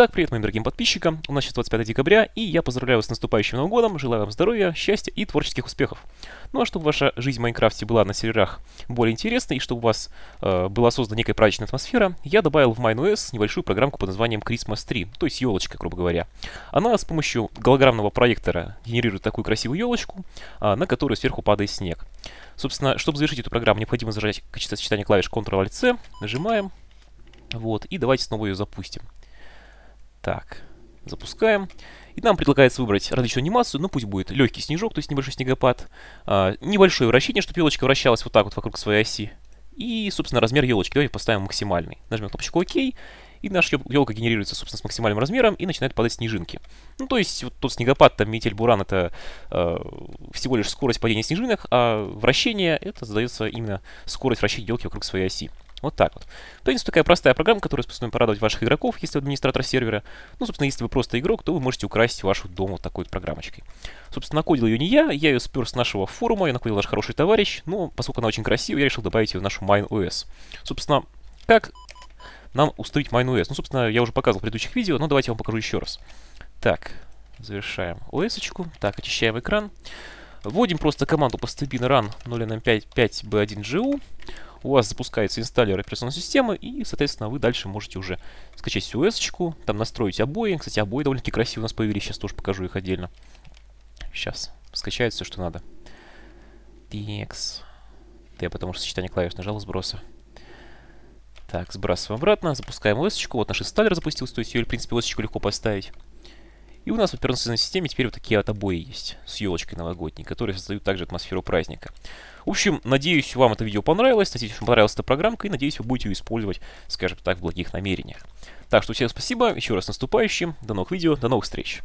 Итак, привет моим дорогим подписчикам, у нас сейчас 25 декабря, и я поздравляю вас с наступающим Новым годом, желаю вам здоровья, счастья и творческих успехов. Ну а чтобы ваша жизнь в Майнкрафте была на серверах более интересной, и чтобы у вас э, была создана некая праздничная атмосфера, я добавил в MineOS небольшую программку под названием Christmas 3, то есть елочка, грубо говоря. Она с помощью голограммного проектора генерирует такую красивую елочку, э, на которую сверху падает снег. Собственно, чтобы завершить эту программу, необходимо зажать сочетание клавиш Ctrl-C, нажимаем, вот, и давайте снова ее запустим. Так, запускаем. И нам предлагается выбрать различную анимацию, ну пусть будет легкий снежок, то есть небольшой снегопад, а, небольшое вращение, чтобы елочка вращалась вот так вот вокруг своей оси, и, собственно, размер елочки. Давайте поставим максимальный. Нажмем кнопочку ОК, и наша елка генерируется, собственно, с максимальным размером и начинает падать снежинки. Ну, то есть, вот тот снегопад, там, метель, буран — это э, всего лишь скорость падения снежинок, а вращение — это задается именно скорость вращения елки вокруг своей оси. Вот так вот. То есть такая простая программа, которая способна порадовать ваших игроков, если вы администратор сервера. Ну, собственно, если вы просто игрок, то вы можете украсть вашу дом вот такой вот программочкой. Собственно, накодил ее не я, я ее спер с нашего форума, я накодил наш хороший товарищ, но ну, поскольку она очень красивая, я решил добавить ее в нашу MineOS. Собственно, как нам установить MineOS? Ну, собственно, я уже показывал в предыдущих видео, но давайте я вам покажу еще раз. Так, завершаем OS-очку. Так, очищаем экран. Вводим просто команду по степени run 0nm55b1gu. У вас запускается инсталлер операционной системы, и, соответственно, вы дальше можете уже скачать всю S-очку, там настроить обои. Кстати, обои довольно-таки красивые у нас появились, сейчас тоже покажу их отдельно. Сейчас скачает все, что надо. TX. Т, потому что сочетание клавиш нажал сброса. Так, сбрасываем обратно, запускаем os -очку. Вот наш инсталлер запустился, то есть ее, в принципе, os легко поставить. И у нас в операционной системе теперь вот такие вот обои есть с елочкой новогодней, которые создают также атмосферу праздника. В общем, надеюсь, вам это видео понравилось, надеюсь, вам понравилась эта программка, и надеюсь, вы будете ее использовать, скажем так, в благих намерениях. Так что всем спасибо, еще раз наступающим, до новых видео, до новых встреч!